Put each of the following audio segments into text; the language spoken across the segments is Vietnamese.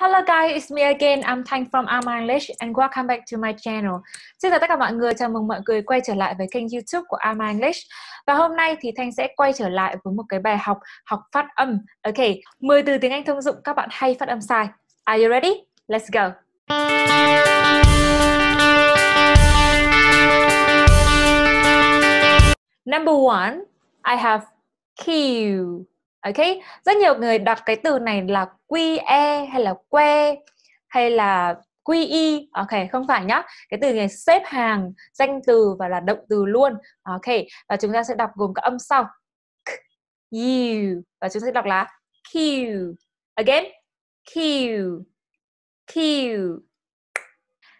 Hello guys, it's me again. I'm Thanh from Am English and welcome back to my channel. Xin chào tất cả mọi người, chào mừng mọi người quay trở lại với kênh YouTube của Am English. Và hôm nay thì Thanh sẽ quay trở lại với một cái bài học học phát âm. Ok, 10 từ tiếng Anh thông dụng các bạn hay phát âm sai. Are you ready? Let's go. Number one, I have queue. Ok, rất nhiều người đặt cái từ này là QE hay là que hay là QE. Ok, không phải nhá. Cái từ này xếp hàng danh từ và là động từ luôn. Ok, và chúng ta sẽ đọc gồm các âm sau. K, U và chúng ta sẽ đọc là Q. Again, Q. Q.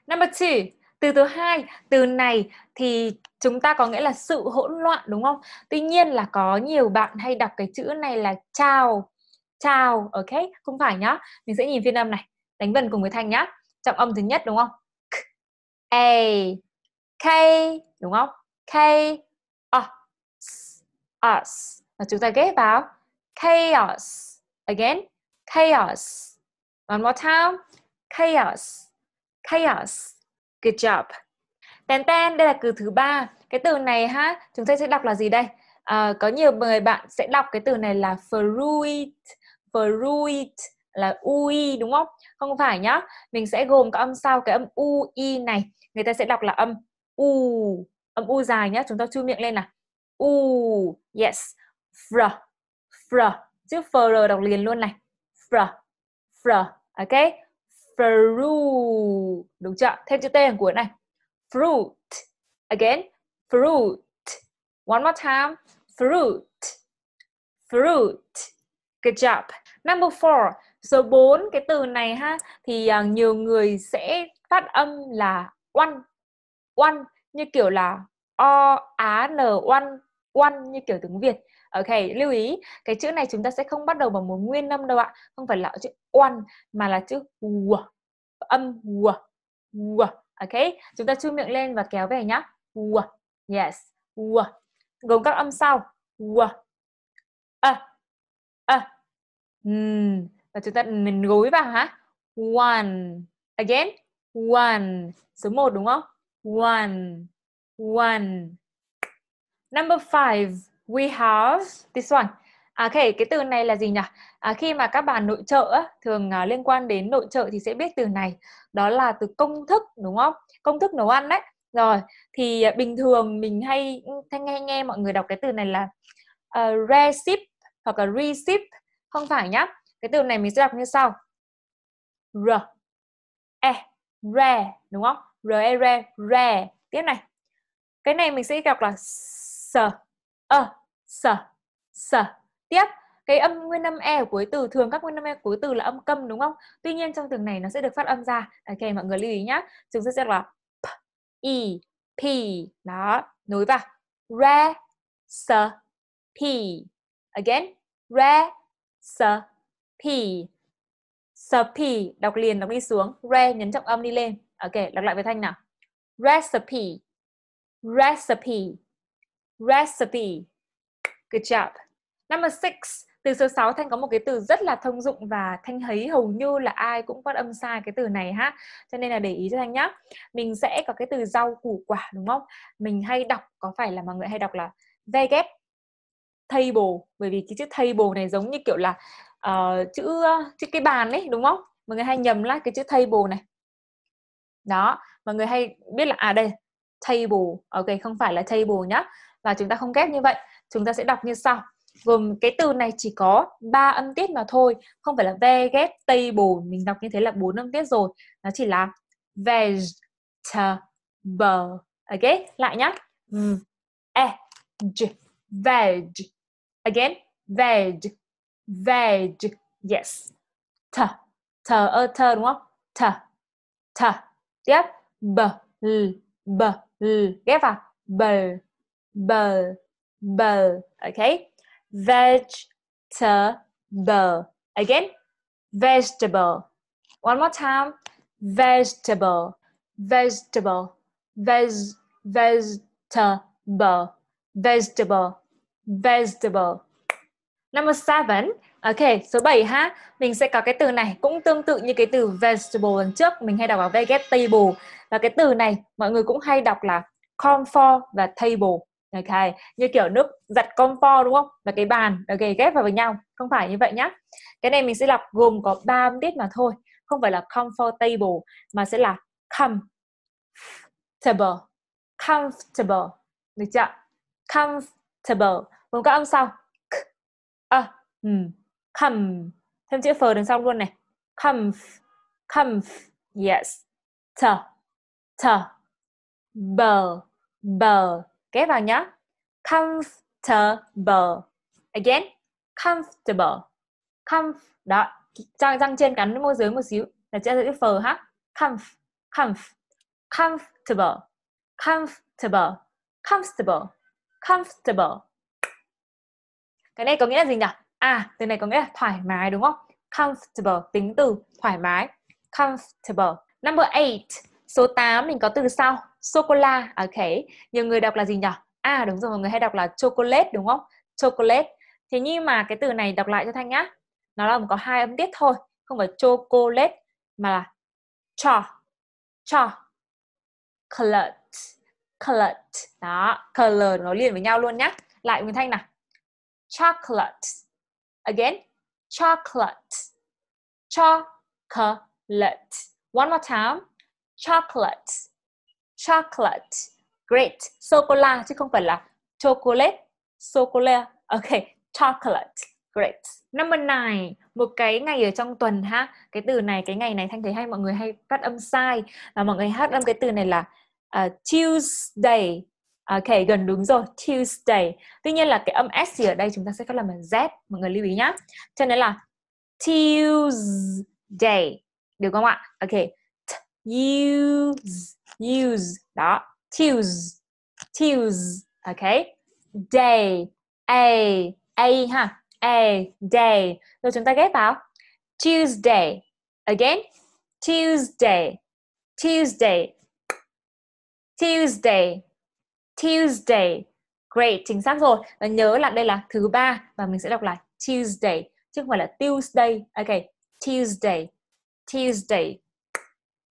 Number two, từ thứ hai từ này thì chúng ta có nghĩa là sự hỗn loạn đúng không tuy nhiên là có nhiều bạn hay đọc cái chữ này là chào chào ok không phải nhá mình sẽ nhìn phiên âm này đánh vần cùng với thanh nhá trọng âm thứ nhất đúng không a k đúng không k us us và chúng ta ghép vào chaos again chaos one more time chaos chaos Good job. Ten ten, đây là từ thứ ba. Cái từ này ha, chúng ta sẽ đọc là gì đây? À, có nhiều người bạn sẽ đọc cái từ này là fruit, fruit là ui đúng không? Không phải nhá. Mình sẽ gồm các âm sau cái âm u i này, người ta sẽ đọc là âm u, âm u dài nhá. Chúng ta chu miệng lên nào. U, yes. Fr, fr. Chữ fr đọc liền luôn này. Fr, fr. Ok? fruit đúng chưa thêm chữ t hàng cuối này fruit again fruit one more time fruit fruit good job number four số 4 cái từ này ha thì à, nhiều người sẽ phát âm là oan oan như kiểu là o á n oan oan như kiểu tiếng Việt Ok, lưu ý, cái chữ này chúng ta sẽ không bắt đầu bằng một nguyên âm đâu ạ. Không phải là chữ on mà là chữ w. Âm w. W. Ok, chúng ta chu miệng lên và kéo về nhá. W. Yes. W. Gồm các âm sau. W. A. A. N. Và chúng ta mình gối vào hả? One. Again. One. Số 1 đúng không? One. One. Number five we have this one À, okay, cái từ này là gì nhỉ? À, khi mà các bạn nội trợ á, thường à, liên quan đến nội trợ thì sẽ biết từ này. Đó là từ công thức đúng không? Công thức nấu ăn đấy. Rồi, thì à, bình thường mình hay, hay nghe nghe mọi người đọc cái từ này là uh, recipe hoặc là recipe không phải nhá. Cái từ này mình sẽ đọc như sau. R e re đúng không? R e r re. Tiếp này. Cái này mình sẽ đọc là s e sở sở tiếp cái âm nguyên âm e của cuối từ thường các nguyên âm e cuối từ là âm câm đúng không tuy nhiên trong từ này nó sẽ được phát âm ra ok mọi người lưu ý nhá chúng sẽ sẽ là p i p đó nối vào re sơ p again re sơ p sơ p đọc liền đọc đi xuống re nhấn trọng âm đi lên ok đọc lại với thanh nào recipe recipe recipe Good job. Number six, Từ số 6 Thanh có một cái từ rất là thông dụng và Thanh thấy hầu như là ai cũng phát âm sai cái từ này ha. Cho nên là để ý cho Thanh nhá. Mình sẽ có cái từ rau củ quả đúng không? Mình hay đọc có phải là mọi người hay đọc là ve ghép table bởi vì cái chữ table này giống như kiểu là uh, chữ chữ cái bàn ấy đúng không? Mọi người hay nhầm lại cái chữ table này. Đó, mọi người hay biết là à đây table ok không phải là table nhá và chúng ta không ghép như vậy chúng ta sẽ đọc như sau gồm cái từ này chỉ có ba âm tiết mà thôi không phải là ve ghép tây bồn mình đọc như thế là bốn âm tiết rồi nó chỉ là vegetable ok lại nhá e, g veg again veg veg yes t t ơ t đúng không t t tiếp b l b l ghép vào b b vegetable. Okay, vegetable. Again, vegetable. One more time, vegetable, vegetable, veg, vegetable, vegetable, vegetable. Number seven. okay, số 7 ha. Mình sẽ có cái từ này cũng tương tự như cái từ vegetable lần trước mình hay đọc là vegetable. Và cái từ này mọi người cũng hay đọc là comfort và table ok như kiểu nước giặt compo đúng không và cái bàn ok ghép vào với nhau không phải như vậy nhá cái này mình sẽ lặp gồm có 3 tiết mà thôi không phải là comfortable mà sẽ là comfortable comfortable được chưa comfortable gồm các âm sau K, à, um, come thêm chữ f đằng sau luôn này come come yes t t bờ bờ ghép vào nhé comfortable again comfortable comf đó răng răng trên cắn môi dưới một xíu là chữ cái phờ ha comf comf comfortable comfortable comfortable comfortable cái này có nghĩa là gì nhỉ à từ này có nghĩa là thoải mái đúng không comfortable tính từ thoải mái comfortable number 8 số 8 mình có từ sau sô cô la à, ok nhiều người đọc là gì nhỉ à đúng rồi mọi người hay đọc là chocolate đúng không chocolate thế nhưng mà cái từ này đọc lại cho thanh nhá nó là có hai âm tiết thôi không phải chocolate mà là cho cho colored colored đó color nó liền với nhau luôn nhá lại nguyên thanh nào chocolate again chocolate chocolate one more time chocolate chocolate, great, sô cô la chứ không phải là chocolate, sô cô la. Ok, chocolate, great. Number nine, một cái ngày ở trong tuần ha. Cái từ này, cái ngày này Thanh thấy hay mọi người hay phát âm sai. Và mọi người hát âm cái từ này là uh, Tuesday. Ok, gần đúng rồi, Tuesday. Tuy nhiên là cái âm S ở đây chúng ta sẽ phát là Z, mọi người lưu ý nhá. Cho nên là Tuesday, được không ạ? Ok, Tuesday use đó Tuesday, Tuesday, ok day a a ha a day rồi chúng ta ghép vào Tuesday again Tuesday Tuesday Tuesday Tuesday great chính xác rồi và nhớ là đây là thứ ba và mình sẽ đọc là Tuesday chứ không phải là Tuesday ok Tuesday Tuesday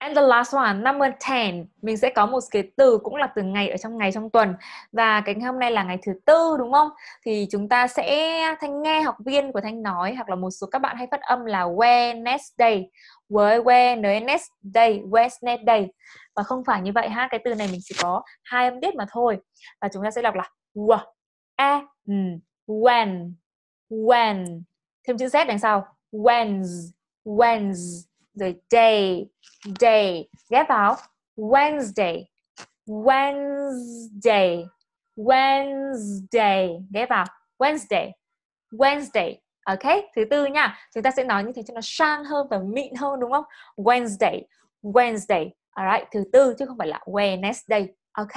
And the last one, number 10 Mình sẽ có một cái từ cũng là từ ngày ở trong ngày trong tuần Và cái ngày hôm nay là ngày thứ tư đúng không? Thì chúng ta sẽ Thanh nghe học viên của Thanh nói Hoặc là một số các bạn hay phát âm là Wednesday Với Wednesday, Wednesday Và không phải như vậy ha Cái từ này mình chỉ có hai âm tiết mà thôi Và chúng ta sẽ đọc là W A N When When Thêm chữ Z đằng sau Wednesday, Wednesday rồi day day ghép vào Wednesday Wednesday Wednesday ghép vào Wednesday Wednesday ok thứ tư nha chúng ta sẽ nói như thế cho nó sang hơn và mịn hơn đúng không Wednesday Wednesday alright thứ tư chứ không phải là Wednesday ok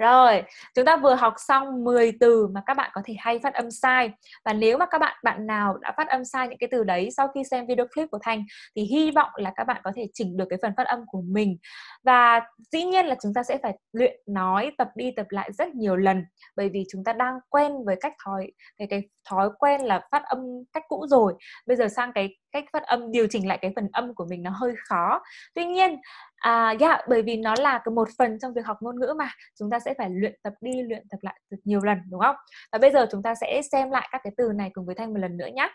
rồi, chúng ta vừa học xong 10 từ mà các bạn có thể hay phát âm sai. Và nếu mà các bạn bạn nào đã phát âm sai những cái từ đấy sau khi xem video clip của Thanh thì hy vọng là các bạn có thể chỉnh được cái phần phát âm của mình. Và dĩ nhiên là chúng ta sẽ phải luyện nói tập đi tập lại rất nhiều lần bởi vì chúng ta đang quen với cách thói cái cái thói quen là phát âm cách cũ rồi. Bây giờ sang cái cách phát âm điều chỉnh lại cái phần âm của mình nó hơi khó tuy nhiên à, yeah, bởi vì nó là một phần trong việc học ngôn ngữ mà chúng ta sẽ phải luyện tập đi luyện tập lại được nhiều lần đúng không và bây giờ chúng ta sẽ xem lại các cái từ này cùng với thanh một lần nữa nhé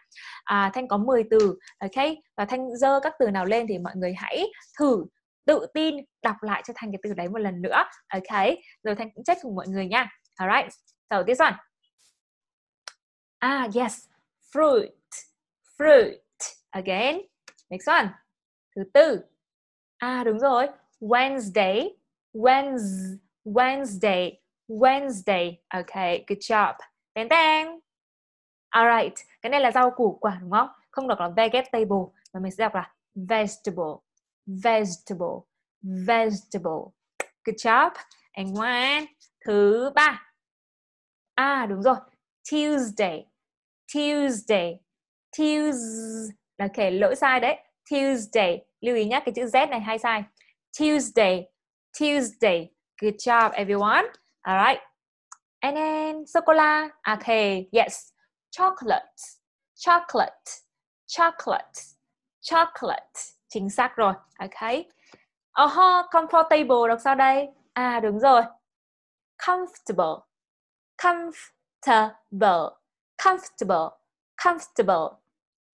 à, thanh có 10 từ ok và thanh dơ các từ nào lên thì mọi người hãy thử tự tin đọc lại cho thanh cái từ đấy một lần nữa ok rồi thanh cũng check cùng mọi người nha alright so this one ah yes fruit fruit Again. Next one. Thứ tư. À đúng rồi. Wednesday. Wednesday. Wednesday. Wednesday. Okay, good job. Tên tên. Alright. Cái này là rau củ quả đúng không? Không đọc là vegetable mà mình sẽ đọc là vegetable. Vegetable. Vegetable. Good job. And one. Thứ ba. À đúng rồi. Tuesday. Tuesday. Tuesday ok lỗi sai đấy Tuesday lưu ý nhé cái chữ Z này hay sai Tuesday Tuesday good job everyone alright and then sô cô la okay à, yes chocolate chocolate chocolate chocolate chính xác rồi ok oh comfortable đọc sau đây à đúng rồi comfortable comfortable comfortable comfortable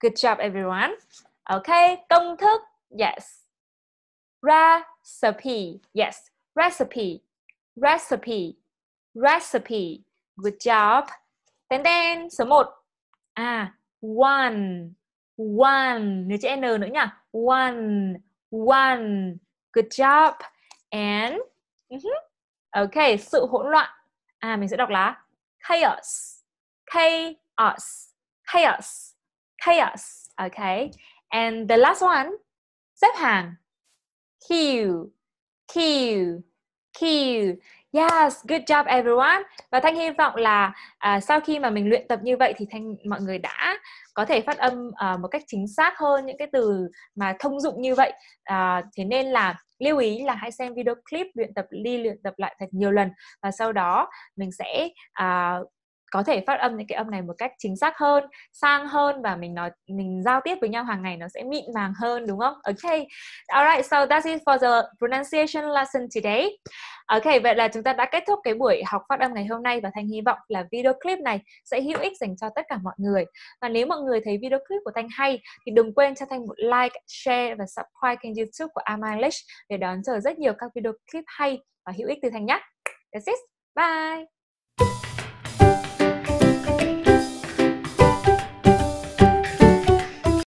Good job everyone. Okay, công thức. Yes. Recipe. Yes. Recipe. Recipe. Recipe. Good job. Tên tên số 1. À, one. One. Nhớ chữ N nữa nhá. One. One. Good job. And uh-huh. Okay, sự hỗn loạn. À mình sẽ đọc là chaos. Chaos. Chaos chaos. Okay. And the last one, xếp hàng. Queue, queue, queue. Yes, good job everyone. Và Thanh hy vọng là uh, sau khi mà mình luyện tập như vậy thì Thanh mọi người đã có thể phát âm uh, một cách chính xác hơn những cái từ mà thông dụng như vậy. uh, thế nên là lưu ý là hãy xem video clip luyện tập đi luyện tập lại thật nhiều lần và sau đó mình sẽ à, có thể phát âm những cái âm này một cách chính xác hơn sang hơn và mình nói mình giao tiếp với nhau hàng ngày nó sẽ mịn màng hơn đúng không? Okay. Alright, so that's it for the pronunciation lesson today. Ok, vậy là chúng ta đã kết thúc cái buổi học phát âm ngày hôm nay và Thanh hy vọng là video clip này sẽ hữu ích dành cho tất cả mọi người. Và nếu mọi người thấy video clip của Thanh hay thì đừng quên cho Thanh một like, share và subscribe kênh YouTube của Amalish để đón chờ rất nhiều các video clip hay và hữu ích từ Thanh nhé. That's it. Bye.